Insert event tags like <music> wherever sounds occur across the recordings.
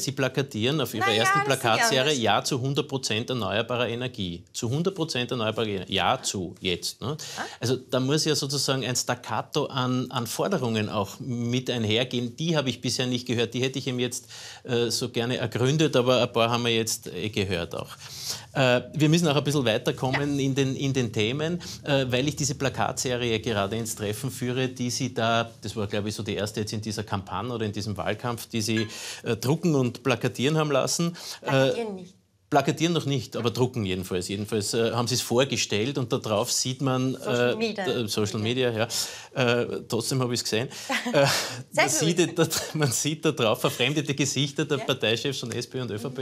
Sie plakatieren auf Ihrer naja, ersten Plakatserie Ja zu 100% erneuerbarer Energie. Zu 100% erneuerbarer Energie. Ja zu, jetzt. Ne? Ah. Also da muss ja sozusagen ein Staccato an, an Forderungen auch mit einhergehen. Die habe ich bisher nicht gehört. Die hätte ich ihm jetzt äh, so gerne ergründet, aber ein paar haben wir jetzt äh, gehört auch. Äh, wir müssen auch ein bisschen weiterkommen ja. in, den, in den Themen, äh, weil ich diese Plakatserie gerade ins Treffen führe, die Sie da, das war glaube ich so die erste jetzt in dieser Kampagne oder in diesem Wahlkampf, die Sie äh, drucken und und plakatieren haben lassen. Plakatieren äh, nicht. Plakatieren noch nicht, aber drucken jedenfalls. Jedenfalls äh, haben sie es vorgestellt und darauf sieht man äh, Social äh, Media. Social Media, ja. Äh, trotzdem habe ich es gesehen. <laughs> Äh, man, sieht, da, man sieht da drauf verfremdete Gesichter der ja. Parteichefs von SP und ÖVP,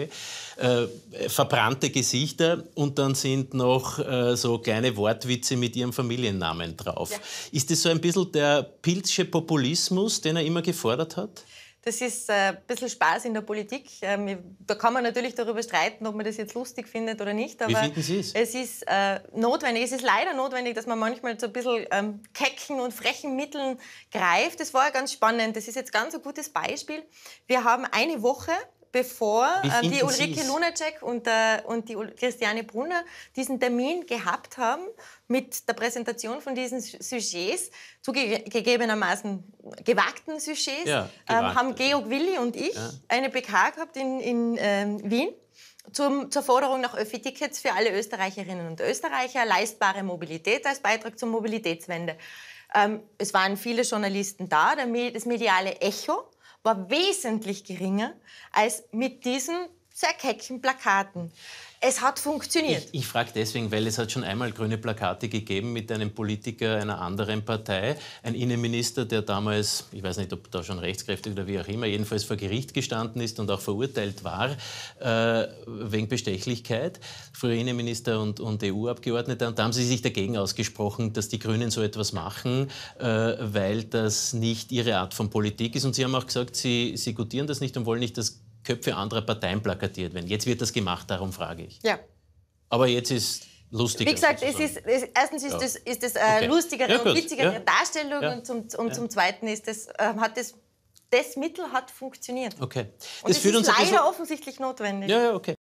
mhm. verbrannte Gesichter und dann sind noch so kleine Wortwitze mit ihrem Familiennamen drauf. Ja. Ist das so ein bisschen der pilzsche Populismus, den er immer gefordert hat? Das ist äh, ein bisschen Spaß in der Politik. Ähm, da kann man natürlich darüber streiten, ob man das jetzt lustig findet oder nicht. Aber Wie finden Sie es? Es ist äh, notwendig. Es ist leider notwendig, dass man manchmal zu ein bisschen ähm, kecken und frechen Mitteln greift. Das war ja ganz spannend. Das ist jetzt ganz ein gutes Beispiel. Wir haben eine Woche bevor äh, die Ulrike Lunacek und, äh, und die Christiane Brunner diesen Termin gehabt haben mit der Präsentation von diesen Sujets, zugegebenermaßen zuge gewagten Sujets, ja, ähm, haben Georg Willi und ich ja. eine PK gehabt in, in ähm, Wien. Zum, zur Forderung nach Öffi-Tickets für alle Österreicherinnen und Österreicher, leistbare Mobilität als Beitrag zur Mobilitätswende. Ähm, es waren viele Journalisten da, das mediale Echo war wesentlich geringer als mit diesen zu erkecken Plakaten. Es hat funktioniert. Ich, ich frage deswegen, weil es hat schon einmal grüne Plakate gegeben mit einem Politiker einer anderen Partei. Ein Innenminister, der damals, ich weiß nicht, ob da schon rechtskräftig oder wie auch immer, jedenfalls vor Gericht gestanden ist und auch verurteilt war äh, wegen Bestechlichkeit. Früher Innenminister und, und EU-Abgeordneter. Und da haben sie sich dagegen ausgesprochen, dass die Grünen so etwas machen, äh, weil das nicht ihre Art von Politik ist. Und sie haben auch gesagt, sie, sie gutieren das nicht und wollen nicht, dass Köpfe anderer Parteien plakatiert werden. Jetzt wird das gemacht, darum frage ich. Ja. Aber jetzt ist lustiger. Wie gesagt, es ist, es, erstens ist ja. das, ist das äh, okay. lustigere ja, und witzigere ja. Darstellung und zum, und zum Zweiten ist das, äh, hat das, das Mittel hat funktioniert. Okay. Das und es ist leider so offensichtlich notwendig. Ja, ja, okay.